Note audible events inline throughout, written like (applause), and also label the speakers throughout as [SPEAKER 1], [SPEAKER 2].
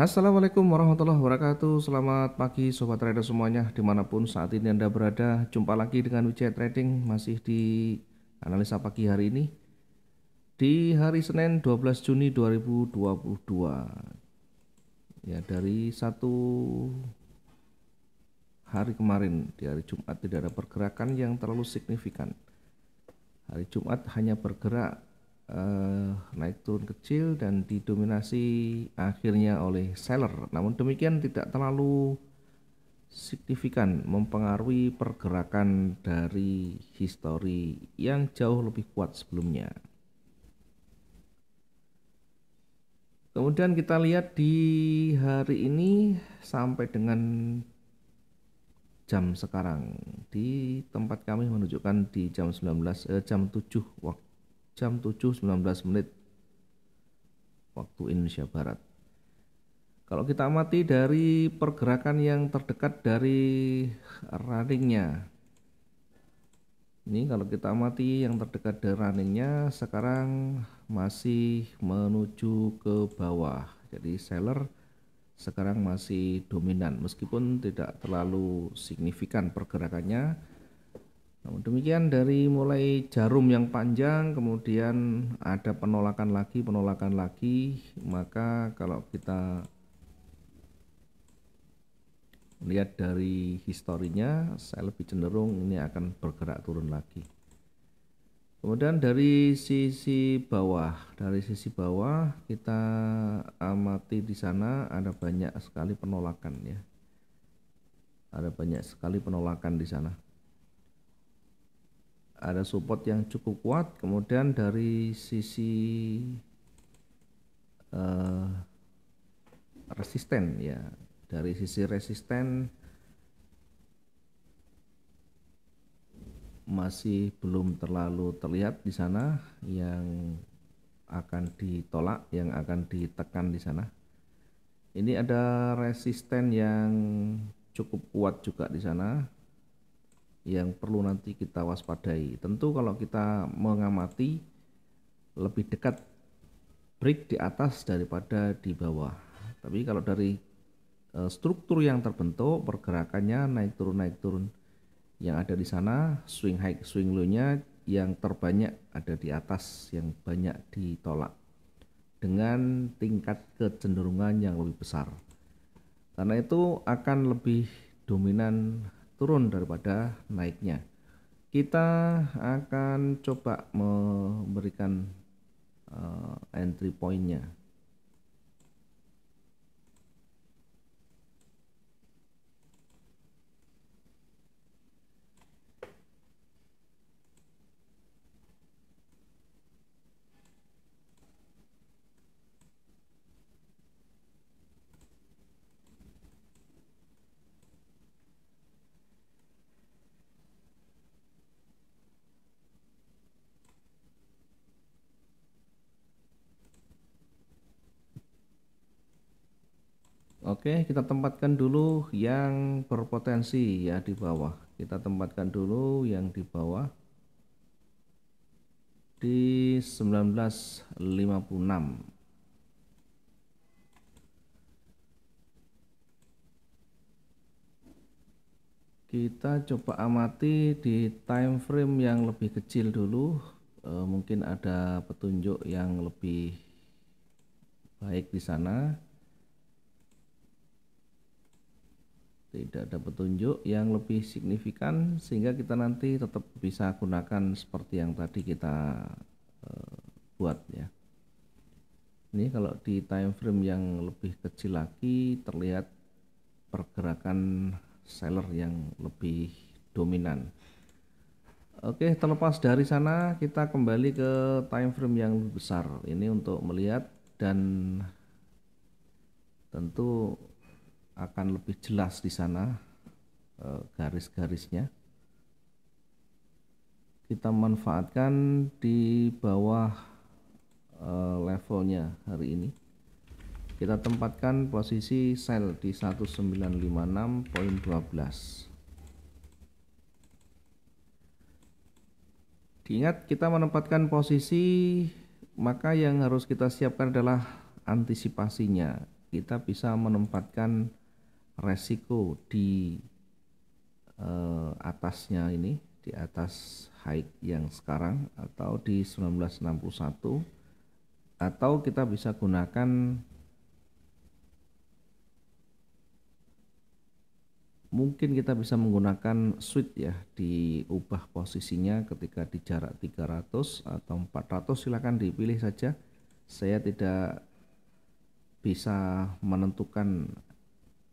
[SPEAKER 1] Assalamualaikum warahmatullahi wabarakatuh Selamat pagi Sobat Trader semuanya Dimanapun saat ini Anda berada Jumpa lagi dengan WJ Trading Masih di analisa pagi hari ini Di hari Senin 12 Juni 2022 Ya dari satu hari kemarin Di hari Jumat tidak ada pergerakan yang terlalu signifikan Hari Jumat hanya bergerak uh, naik turun kecil dan didominasi akhirnya oleh seller. Namun demikian tidak terlalu signifikan mempengaruhi pergerakan dari histori yang jauh lebih kuat sebelumnya. Kemudian kita lihat di hari ini sampai dengan jam sekarang di tempat kami menunjukkan di jam 19 eh, jam 7 waktu jam 7.19 menit waktu Indonesia Barat. Kalau kita amati dari pergerakan yang terdekat dari runningnya, ini kalau kita amati yang terdekat dari runningnya sekarang masih menuju ke bawah. Jadi seller sekarang masih dominan meskipun tidak terlalu signifikan pergerakannya namun demikian dari mulai jarum yang panjang kemudian ada penolakan lagi, penolakan lagi, maka kalau kita lihat dari historinya saya lebih cenderung ini akan bergerak turun lagi. Kemudian dari sisi bawah, dari sisi bawah kita amati di sana ada banyak sekali penolakan ya. Ada banyak sekali penolakan di sana ada support yang cukup kuat kemudian dari sisi uh, resisten ya dari sisi resisten masih belum terlalu terlihat di sana yang akan ditolak yang akan ditekan di sana ini ada resisten yang cukup kuat juga di sana yang perlu nanti kita waspadai. Tentu kalau kita mengamati lebih dekat break di atas daripada di bawah. Tapi kalau dari eh, struktur yang terbentuk, pergerakannya naik turun naik turun yang ada di sana, swing high swing low-nya yang terbanyak ada di atas, yang banyak ditolak dengan tingkat kecenderungan yang lebih besar. Karena itu akan lebih dominan turun daripada naiknya. Kita akan coba memberikan uh, entry pointnya Oke, kita tempatkan dulu yang berpotensi ya di bawah. Kita tempatkan dulu yang di bawah di 1956. Kita coba amati di time frame yang lebih kecil dulu. E, mungkin ada petunjuk yang lebih baik di sana. tidak ada petunjuk yang lebih signifikan sehingga kita nanti tetap bisa gunakan seperti yang tadi kita uh, buat ya ini kalau di time frame yang lebih kecil lagi terlihat pergerakan seller yang lebih dominan oke terlepas dari sana kita kembali ke time frame yang besar ini untuk melihat dan tentu akan lebih jelas di sana eh, garis-garisnya. Kita manfaatkan di bawah eh, levelnya hari ini. Kita tempatkan posisi sel di 1956.12. Diingat kita menempatkan posisi maka yang harus kita siapkan adalah antisipasinya. Kita bisa menempatkan resiko di uh, atasnya ini di atas high yang sekarang atau di 1961 atau kita bisa gunakan mungkin kita bisa menggunakan switch ya diubah posisinya ketika di jarak 300 atau 400 silahkan dipilih saja saya tidak bisa menentukan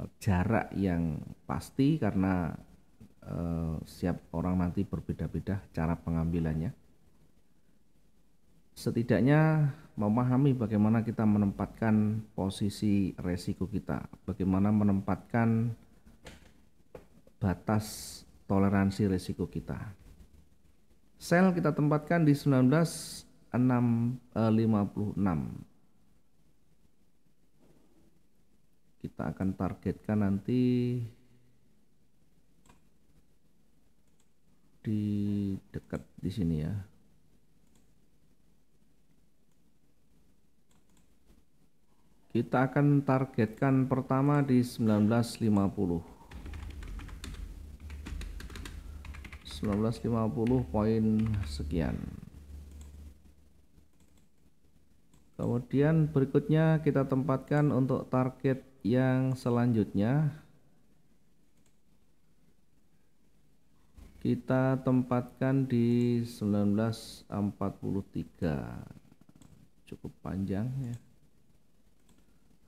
[SPEAKER 1] Eh, jarak yang pasti karena uh, eh, siap orang nanti berbeda-beda cara pengambilannya. Setidaknya memahami bagaimana kita menempatkan posisi resiko kita, bagaimana menempatkan batas toleransi resiko kita. Sel kita tempatkan di 1956 kita akan targetkan nanti di dekat di sini ya kita akan targetkan pertama di 1950 1950 poin sekian kemudian berikutnya kita tempatkan untuk target yang selanjutnya kita tempatkan di 1943 cukup panjang ya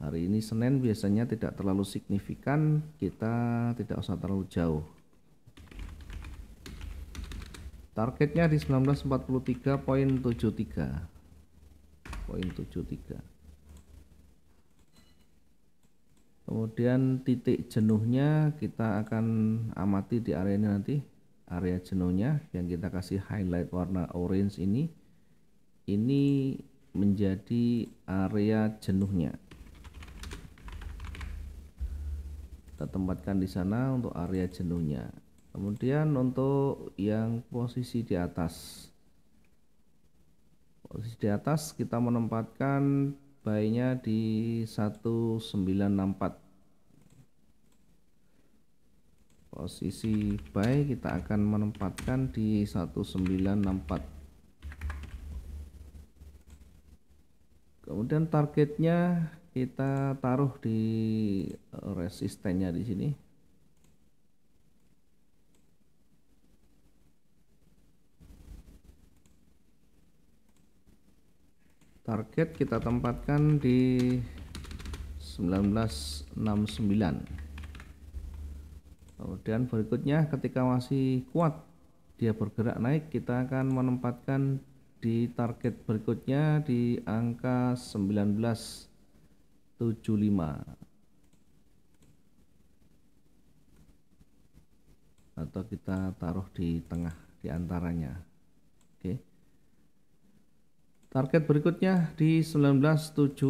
[SPEAKER 1] hari ini Senin biasanya tidak terlalu signifikan kita tidak usah terlalu jauh targetnya di 1943.73 poin 73 Kemudian titik jenuhnya kita akan amati di area ini nanti area jenuhnya yang kita kasih highlight warna orange ini ini menjadi area jenuhnya. Kita tempatkan di sana untuk area jenuhnya. Kemudian untuk yang posisi di atas posisi di atas kita menempatkan bayinya di 1964 posisi buy kita akan menempatkan di 1964 kemudian targetnya kita taruh di resistennya di sini target kita tempatkan di 1969 kemudian berikutnya ketika masih kuat dia bergerak naik kita akan menempatkan di target berikutnya di angka 1975 atau kita taruh di tengah di antaranya oke okay. Target berikutnya di 1974.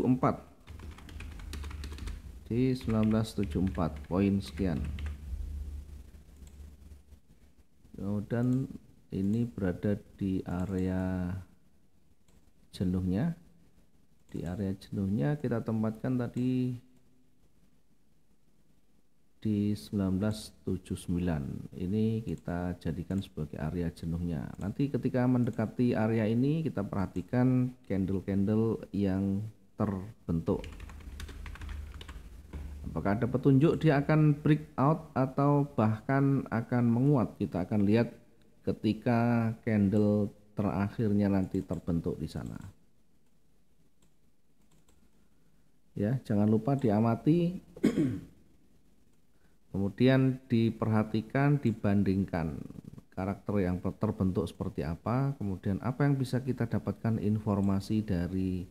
[SPEAKER 1] Di 1974 poin sekian. Kemudian oh, ini berada di area jenuhnya. Di area jenuhnya kita tempatkan tadi di 1979 ini kita jadikan sebagai area jenuhnya nanti ketika mendekati area ini kita perhatikan candle-candle yang terbentuk apakah ada petunjuk dia akan break out atau bahkan akan menguat kita akan lihat ketika candle terakhirnya nanti terbentuk di sana ya jangan lupa diamati (clears throat) Kemudian diperhatikan, dibandingkan karakter yang terbentuk seperti apa, kemudian apa yang bisa kita dapatkan informasi dari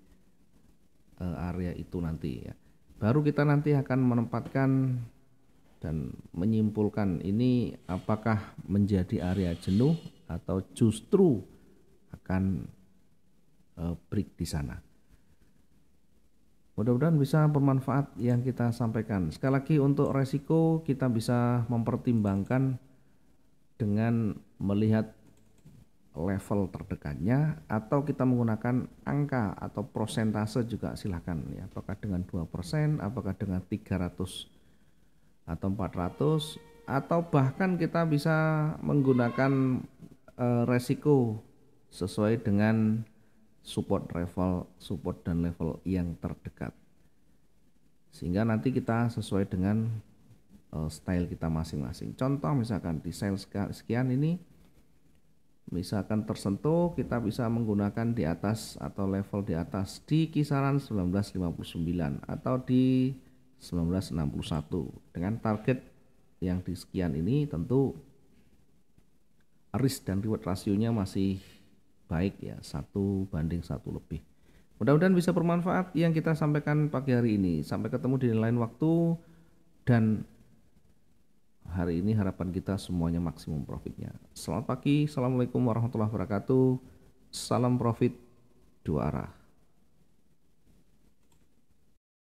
[SPEAKER 1] eh, area itu nanti ya. Baru kita nanti akan menempatkan dan menyimpulkan ini apakah menjadi area jenuh atau justru akan eh, break di sana. Mudah-mudahan bisa bermanfaat yang kita sampaikan. Sekali lagi untuk resiko kita bisa mempertimbangkan dengan melihat level terdekatnya atau kita menggunakan angka atau persentase juga silahkan ya apakah dengan 2% apakah dengan 300 atau 400 atau bahkan kita bisa menggunakan e, resiko sesuai dengan support level support dan level yang terdekat sehingga nanti kita sesuai dengan uh, style kita masing-masing contoh misalkan di sel sekian ini misalkan tersentuh kita bisa menggunakan di atas atau level di atas di kisaran 1959 atau di 1961 dengan target yang di sekian ini tentu risk dan reward rasionya masih baik ya satu banding satu lebih mudah-mudahan bisa bermanfaat yang kita sampaikan pagi hari ini sampai ketemu di lain waktu dan hari ini harapan kita semuanya maksimum profitnya selamat pagi assalamualaikum warahmatullahi wabarakatuh salam profit dua arah